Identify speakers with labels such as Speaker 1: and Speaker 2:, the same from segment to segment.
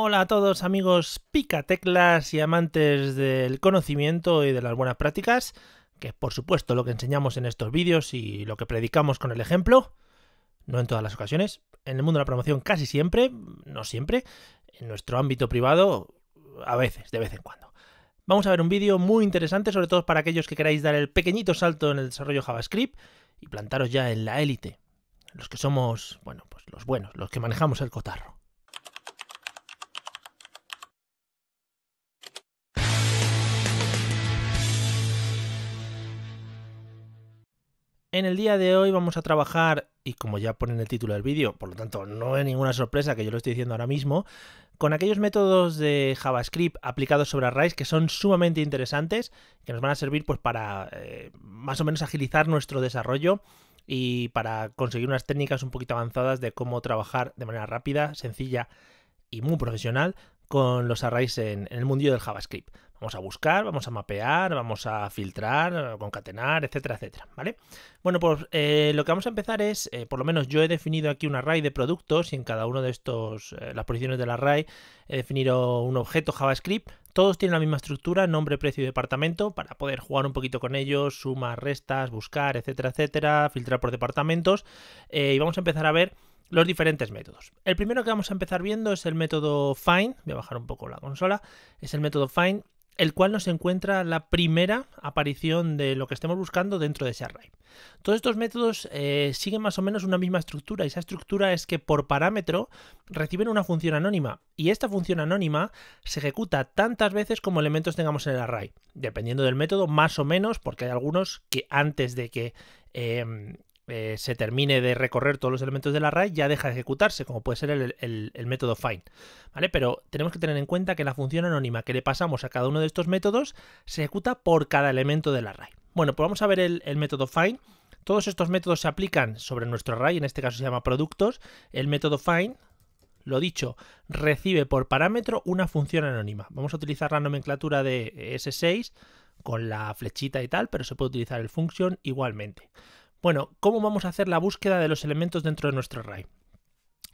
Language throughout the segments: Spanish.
Speaker 1: Hola a todos amigos picateclas y amantes del conocimiento y de las buenas prácticas, que por supuesto lo que enseñamos en estos vídeos y lo que predicamos con el ejemplo, no en todas las ocasiones, en el mundo de la promoción casi siempre, no siempre, en nuestro ámbito privado a veces, de vez en cuando. Vamos a ver un vídeo muy interesante, sobre todo para aquellos que queráis dar el pequeñito salto en el desarrollo JavaScript y plantaros ya en la élite, los que somos, bueno, pues los buenos, los que manejamos el cotarro. En el día de hoy vamos a trabajar, y como ya pone en el título del vídeo, por lo tanto no es ninguna sorpresa que yo lo estoy diciendo ahora mismo, con aquellos métodos de JavaScript aplicados sobre arrays que son sumamente interesantes, que nos van a servir pues para eh, más o menos agilizar nuestro desarrollo y para conseguir unas técnicas un poquito avanzadas de cómo trabajar de manera rápida, sencilla y muy profesional con los arrays en, el mundillo del JavaScript. Vamos a buscar, vamos a mapear, vamos a filtrar, eh, concatenar, etcétera, etcétera, ¿vale? Bueno, pues eh, lo que vamos a empezar es, eh, por lo menos yo he definido aquí un array de productos y en cada uno de estos, las posiciones del array, he definido un objeto JavaScript. Todos tienen la misma estructura, nombre, precio y departamento, para poder jugar un poquito con ellos, sumas, restas, buscar, etcétera, etcétera, filtrar por departamentos. y vamos a empezar a ver los diferentes métodos. El primero que vamos a empezar viendo es el método find, voy a bajar un poco la consola, es el método find, el cual nos encuentra la primera aparición de lo que estemos buscando dentro de ese array. Todos estos métodos eh, siguen más o menos una misma estructura y esa estructura es que por parámetro reciben una función anónima y esta función anónima se ejecuta tantas veces como elementos tengamos en el array, dependiendo del método más o menos porque hay algunos que antes de que... Em, eh, se termine de recorrer todos los elementos del array, ya deja de ejecutarse, como puede ser el, método find. Pero tenemos que tener en cuenta que la función anónima que le pasamos a cada uno de estos métodos se ejecuta por cada elemento del array. Bueno, pues vamos a ver el, el método find. Todos estos métodos se aplican sobre nuestro array, en este caso se llama productos. El método find, lo dicho, recibe por parámetro una función anónima. Vamos a utilizar la nomenclatura de S6 con la flechita y tal, pero se puede utilizar el function igualmente. Bueno, ¿cómo vamos a hacer la búsqueda de los elementos dentro de nuestro array?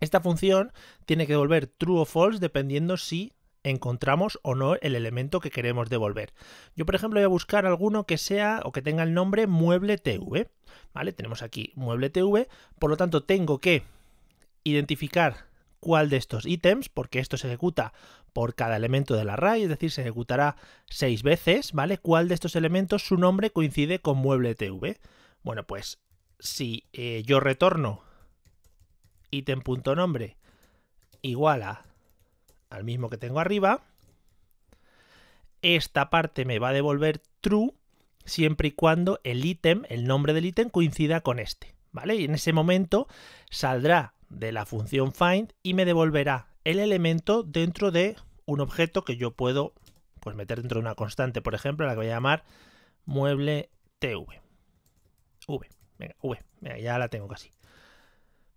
Speaker 1: Esta función tiene que devolver true o false dependiendo si encontramos o no el elemento que queremos devolver. Yo, por ejemplo, voy a buscar alguno que sea o que tenga el nombre mueble TV. ¿Vale? Tenemos aquí mueble TV, por lo tanto tengo que identificar cuál de estos ítems, porque esto se ejecuta por cada elemento del array, es decir, se ejecutará seis veces, ¿vale? ¿Cuál de estos elementos su nombre coincide con mueble TV? Bueno, pues si eh, yo retorno item.nombre igual a al mismo que tengo arriba, esta parte me va a devolver true siempre y cuando el ítem, el nombre del ítem coincida con este, ¿vale? Y en ese momento saldrá de la función find y me devolverá el elemento dentro de un objeto que yo puedo pues meter dentro de una constante, por ejemplo, la que voy a llamar mueble tv. V. Venga, V. ya la tengo casi.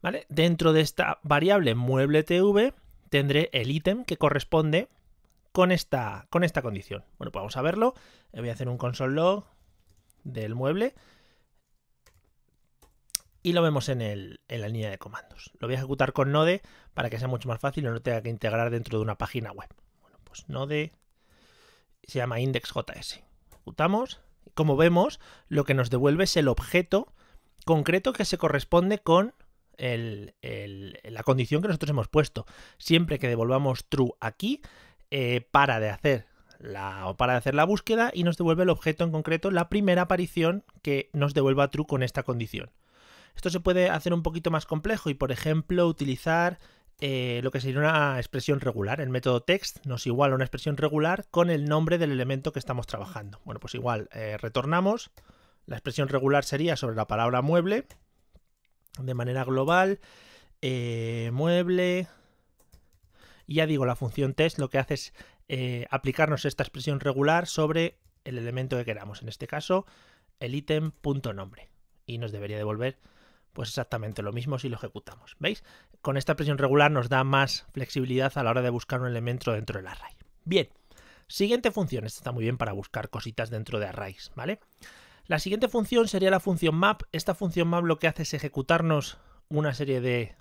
Speaker 1: ¿Vale? Dentro de esta variable mueble TV tendré el ítem que corresponde con esta, con esta condición. Bueno, pues vamos a verlo. Eh, voy a hacer un console del mueble y lo vemos en, en, la línea de comandos. Lo voy a ejecutar con Node para que sea mucho más fácil y no tenga que integrar dentro de una página web. Bueno, pues Node se llama index.js. Ejecutamos como vemos, lo que nos devuelve es el objeto concreto que se corresponde con la condición que nosotros hemos puesto. Siempre que devolvamos true aquí, eh, para de hacer para de hacer la búsqueda y nos devuelve el objeto en concreto, la primera aparición que nos devuelva true con esta condición. Esto se puede hacer un poquito más complejo y, por ejemplo, utilizar eh, lo que sería una expresión regular. El método text nos iguala una expresión regular con el nombre del elemento que estamos trabajando. Bueno, pues igual, eh, retornamos. La expresión regular sería sobre la palabra mueble, de manera global, eh, mueble. Y ya digo, la función text lo que hace es aplicarnos esta expresión regular sobre el elemento que queramos. En este caso, el nombre. Y nos debería devolver pues exactamente lo mismo si lo ejecutamos. ¿Veis? Con esta presión regular nos da más flexibilidad a la hora de buscar un elemento dentro del array. Bien, siguiente función. Esta está muy bien para buscar cositas dentro de arrays, ¿vale? La siguiente función sería la función map. Esta función map lo que hace es ejecutarnos una serie de,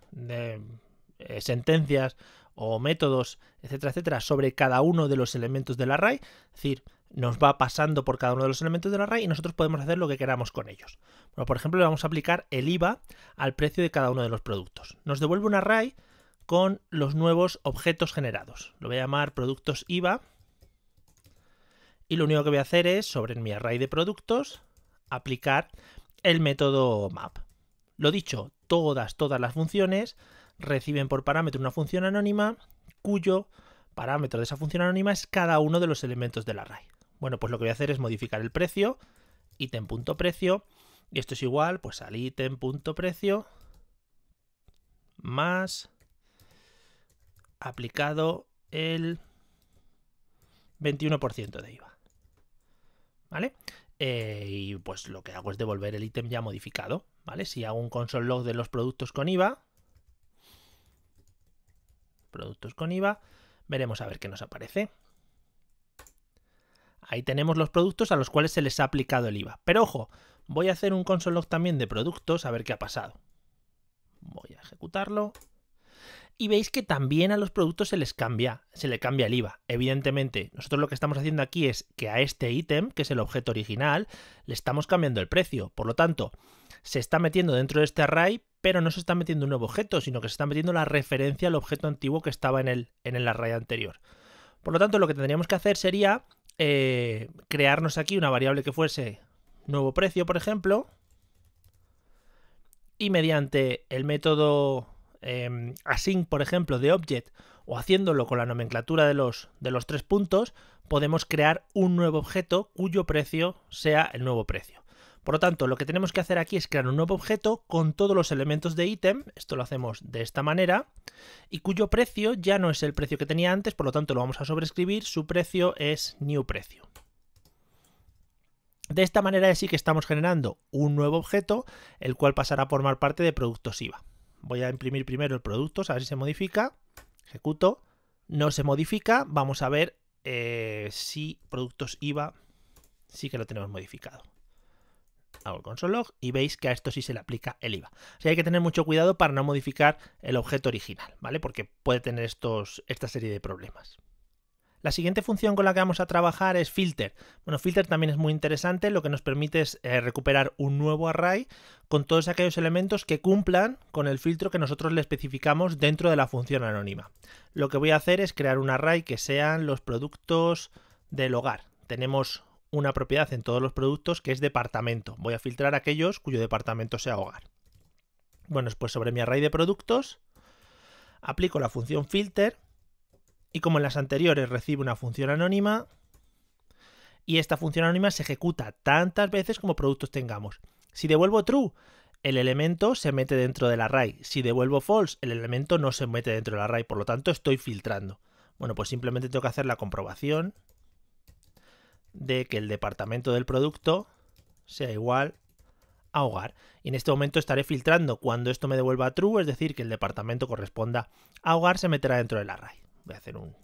Speaker 1: eh, sentencias o métodos, etcétera, etcétera, sobre cada uno de los elementos del array. Es decir, nos va pasando por cada uno de los elementos del array y nosotros podemos hacer lo que queramos con ellos. por ejemplo, le vamos a aplicar el IVA al precio de cada uno de los productos. Nos devuelve un array con los nuevos objetos generados. Lo voy a llamar productos IVA y lo único que voy a hacer es, sobre mi array de productos, aplicar el método map. Lo dicho, todas, todas las funciones reciben por parámetro una función anónima cuyo parámetro de esa función anónima es cada uno de los elementos del array. Bueno, pues lo que voy a hacer es modificar el precio, ítem.precio, y esto es igual pues al precio más aplicado el 21% de IVA. ¿Vale? Eh, y pues lo que hago es devolver el ítem ya modificado, ¿vale? Si hago un console log de los productos con IVA, productos con IVA, veremos a ver qué nos aparece. Ahí tenemos los productos a los cuales se les ha aplicado el IVA. Pero ojo, voy a hacer un console log también de productos a ver qué ha pasado. Voy a ejecutarlo. Y veis que también a los productos se les cambia, se le cambia el IVA. Evidentemente, nosotros lo que estamos haciendo aquí es que a este ítem, que es el objeto original, le estamos cambiando el precio. Por lo tanto, se está metiendo dentro de este array, pero no se está metiendo un nuevo objeto, sino que se está metiendo la referencia al objeto antiguo que estaba en el, en el array anterior. Por lo tanto, lo que tendríamos que hacer sería eh, crearnos aquí una variable que fuese nuevo precio, por ejemplo, y mediante el método em, async, por ejemplo, de object, o haciéndolo con la nomenclatura de los, de los tres puntos, podemos crear un nuevo objeto cuyo precio sea el nuevo precio. Por lo tanto, lo que tenemos que hacer aquí es crear un nuevo objeto con todos los elementos de ítem, esto lo hacemos de esta manera, y cuyo precio ya no es el precio que tenía antes, por lo tanto lo vamos a sobrescribir. su precio es new precio. De esta manera sí que estamos generando un nuevo objeto, el cual pasará a formar parte de productos IVA. Voy a imprimir primero el producto, a ver si se modifica, ejecuto, no se modifica, vamos a ver eh, si productos IVA sí que lo tenemos modificado hago el console y veis que a esto sí se le aplica el IVA. O sea, hay que tener mucho cuidado para no modificar el objeto original, ¿vale? Porque puede tener estos, esta serie de problemas. La siguiente función con la que vamos a trabajar es filter. Bueno, filter también es muy interesante, lo que nos permite es eh, recuperar un nuevo array con todos aquellos elementos que cumplan con el filtro que nosotros le especificamos dentro de la función anónima. Lo que voy a hacer es crear un array que sean los productos del hogar. Tenemos una propiedad en todos los productos que es departamento. Voy a filtrar aquellos cuyo departamento sea hogar. Bueno, pues sobre mi array de productos aplico la función filter y como en las anteriores recibo una función anónima y esta función anónima se ejecuta tantas veces como productos tengamos. Si devuelvo true, el elemento se mete dentro del array. Si devuelvo false, el elemento no se mete dentro del array, por lo tanto estoy filtrando. Bueno, pues simplemente tengo que hacer la comprobación de que el departamento del producto sea igual a hogar. Y en este momento estaré filtrando cuando esto me devuelva true, es decir, que el departamento corresponda a hogar se meterá dentro del array. Voy a hacer un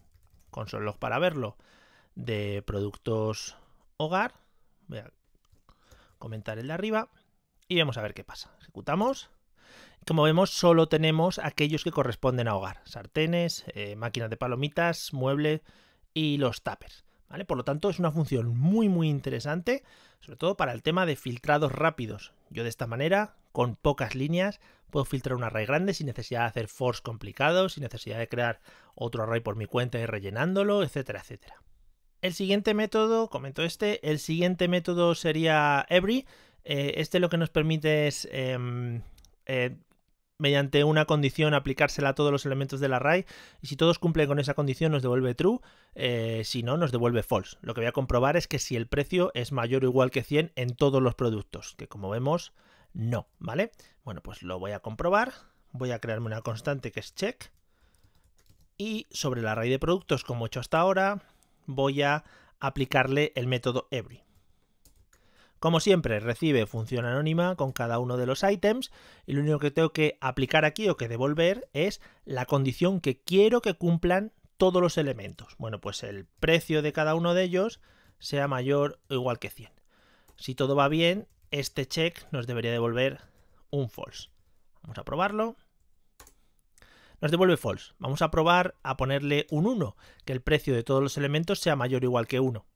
Speaker 1: console log para verlo de productos hogar. Voy a comentar el de arriba y vamos a ver qué pasa. Ejecutamos. Como vemos, solo tenemos aquellos que corresponden a hogar. Sartenes, eh, máquinas de palomitas, mueble y los tapers. Por lo tanto, es una función muy muy interesante, sobre todo para el tema de filtrados rápidos. Yo de esta manera, con pocas líneas, puedo filtrar un array grande sin necesidad de hacer force complicados, sin necesidad de crear otro array por mi cuenta y rellenándolo, etcétera, etcétera. El siguiente método, comento este, el siguiente método sería every. Eh, este lo que nos permite es em, eh, mediante una condición aplicársela a todos los elementos del array y si todos cumplen con esa condición nos devuelve true, eh, si no nos devuelve false. Lo que voy a comprobar es que si el precio es mayor o igual que 100 en todos los productos, que como vemos no, ¿vale? Bueno, pues lo voy a comprobar, voy a crearme una constante que es check y sobre la array de productos como he hecho hasta ahora voy a aplicarle el método every. Como siempre, recibe función anónima con cada uno de los items y lo único que tengo que aplicar aquí o que devolver es la condición que quiero que cumplan todos los elementos. Bueno, pues el precio de cada uno de ellos sea mayor o igual que 100. Si todo va bien, este check nos debería devolver un false. Vamos a probarlo. Nos devuelve false. Vamos a probar a ponerle un 1, que el precio de todos los elementos sea mayor o igual que 1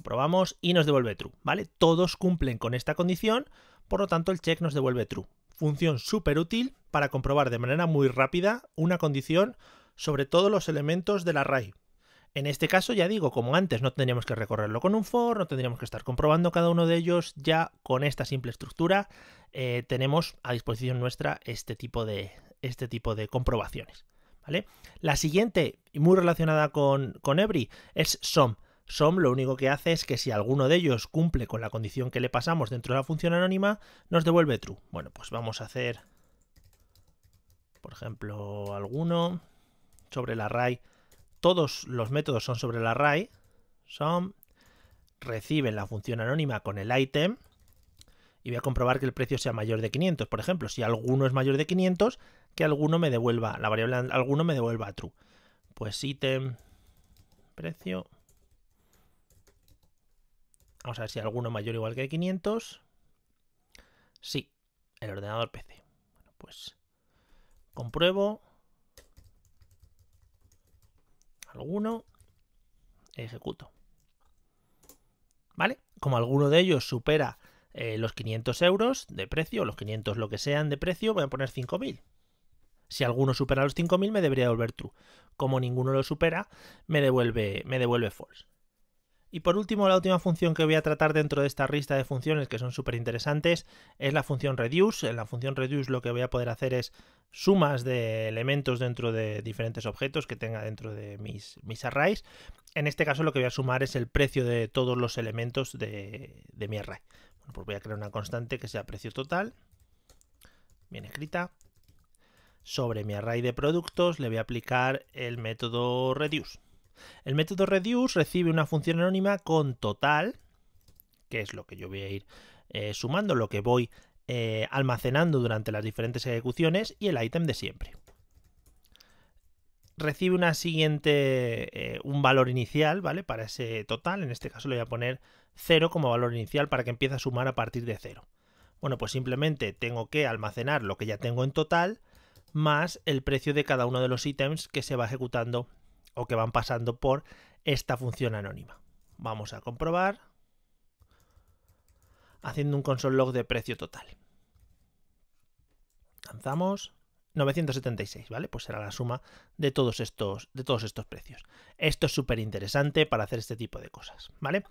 Speaker 1: comprobamos y nos devuelve true, ¿vale? Todos cumplen con esta condición, por lo tanto el check nos devuelve true. Función súper útil para comprobar de manera muy rápida una condición sobre todos los elementos del array. En este caso, ya digo, como antes no tendríamos que recorrerlo con un for, no tendríamos que estar comprobando cada uno de ellos, ya con esta simple estructura eh, tenemos a disposición nuestra este tipo de, este tipo de comprobaciones. ¿vale? La siguiente, y muy relacionada con, con Every, es SOM. SOM lo único que hace es que si alguno de ellos cumple con la condición que le pasamos dentro de la función anónima, nos devuelve true. Bueno, pues vamos a hacer, por ejemplo, alguno sobre el array. Todos los métodos son sobre el array. SOM reciben la función anónima con el item y voy a comprobar que el precio sea mayor de 500. Por ejemplo, si alguno es mayor de 500, que alguno me devuelva, la variable alguno me devuelva true. Pues ítem precio Vamos a ver si alguno mayor o igual que 500. Sí, el ordenador PC. Bueno, pues compruebo. Alguno. Ejecuto. ¿Vale? Como alguno de ellos supera eh, los 500 euros de precio, los 500 lo que sean de precio, voy a poner 5000. Si alguno supera los 5.000 me debería devolver true. Como ninguno lo supera, me devuelve, me devuelve false. Y por último, la última función que voy a tratar dentro de esta lista de funciones que son súper interesantes es la función reduce. En la función reduce lo que voy a poder hacer es sumas de elementos dentro de diferentes objetos que tenga dentro de mis, mis arrays. En este caso lo que voy a sumar es el precio de todos los elementos de, mi array. Pues voy a crear una constante que sea precio total, bien escrita. Sobre mi array de productos le voy a aplicar el método reduce. El método reduce recibe una función anónima con total, que es lo que yo voy a ir eh, sumando, lo que voy eh, almacenando durante las diferentes ejecuciones y el ítem de siempre. Recibe una siguiente, eh, un valor inicial, ¿vale? Para ese total, en este caso le voy a poner 0 como valor inicial para que empiece a sumar a partir de 0. Bueno, pues simplemente tengo que almacenar lo que ya tengo en total más el precio de cada uno de los ítems que se va ejecutando o que van pasando por esta función anónima. Vamos a comprobar haciendo un console log de precio total. Lanzamos 976, ¿vale? Pues será la suma de todos estos, de todos estos precios. Esto es súper interesante para hacer este tipo de cosas, ¿vale?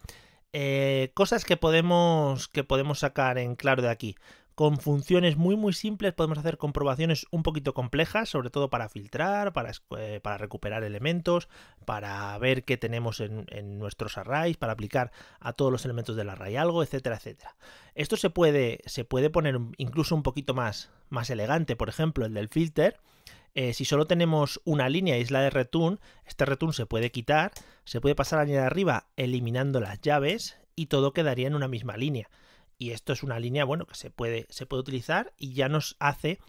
Speaker 1: Eh, cosas que podemos, que podemos sacar en claro de aquí con funciones muy muy simples, podemos hacer comprobaciones un poquito complejas, sobre todo para filtrar, para, eh, recuperar elementos, para ver qué tenemos en, nuestros arrays, para aplicar a todos los elementos del array algo, etcétera, etcétera. Esto se puede, se puede poner incluso un poquito más, más elegante, por ejemplo, el del filter. Eh, si solo tenemos una línea y de return, este return se puede quitar, se puede pasar a la línea de arriba eliminando las llaves y todo quedaría en una misma línea. Y esto es una línea, bueno, que se puede, se puede utilizar y ya nos hace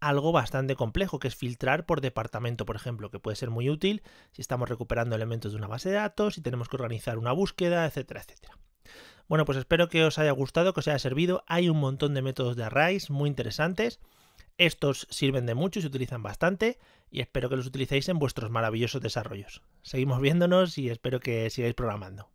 Speaker 1: algo bastante complejo, que es filtrar por departamento, por ejemplo, que puede ser muy útil si estamos recuperando elementos de una base de datos, si tenemos que organizar una búsqueda, etcétera, etcétera. Bueno, pues espero que os haya gustado, que os haya servido. Hay un montón de métodos de arrays muy interesantes. Estos sirven de mucho y se utilizan bastante y espero que los utilicéis en vuestros maravillosos desarrollos. Seguimos viéndonos y espero que sigáis programando.